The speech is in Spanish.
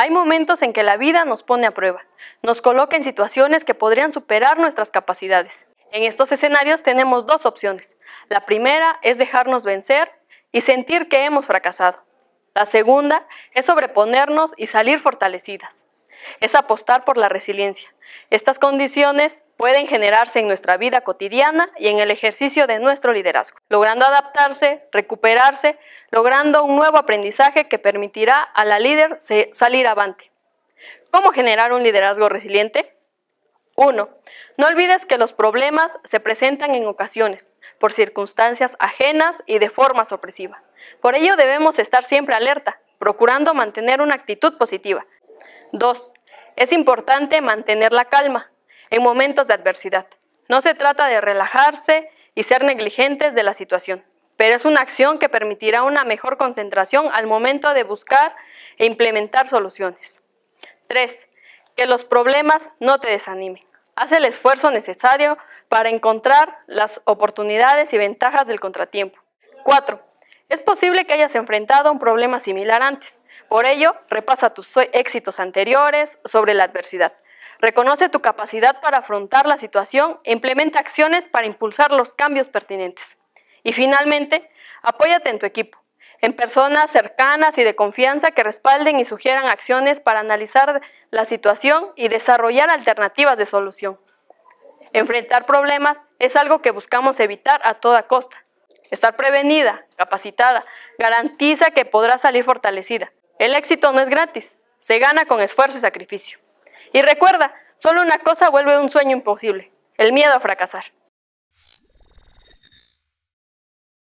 Hay momentos en que la vida nos pone a prueba, nos coloca en situaciones que podrían superar nuestras capacidades. En estos escenarios tenemos dos opciones. La primera es dejarnos vencer y sentir que hemos fracasado. La segunda es sobreponernos y salir fortalecidas es apostar por la resiliencia. Estas condiciones pueden generarse en nuestra vida cotidiana y en el ejercicio de nuestro liderazgo, logrando adaptarse, recuperarse, logrando un nuevo aprendizaje que permitirá a la líder salir avante. ¿Cómo generar un liderazgo resiliente? 1. No olvides que los problemas se presentan en ocasiones, por circunstancias ajenas y de forma sorpresiva. Por ello debemos estar siempre alerta, procurando mantener una actitud positiva. 2. Es importante mantener la calma en momentos de adversidad. No se trata de relajarse y ser negligentes de la situación, pero es una acción que permitirá una mejor concentración al momento de buscar e implementar soluciones. 3. Que los problemas no te desanimen. Haz el esfuerzo necesario para encontrar las oportunidades y ventajas del contratiempo. 4. Es posible que hayas enfrentado un problema similar antes. Por ello, repasa tus éxitos anteriores sobre la adversidad. Reconoce tu capacidad para afrontar la situación e implementa acciones para impulsar los cambios pertinentes. Y finalmente, apóyate en tu equipo, en personas cercanas y de confianza que respalden y sugieran acciones para analizar la situación y desarrollar alternativas de solución. Enfrentar problemas es algo que buscamos evitar a toda costa. Estar prevenida, capacitada, garantiza que podrá salir fortalecida. El éxito no es gratis, se gana con esfuerzo y sacrificio. Y recuerda, solo una cosa vuelve un sueño imposible, el miedo a fracasar.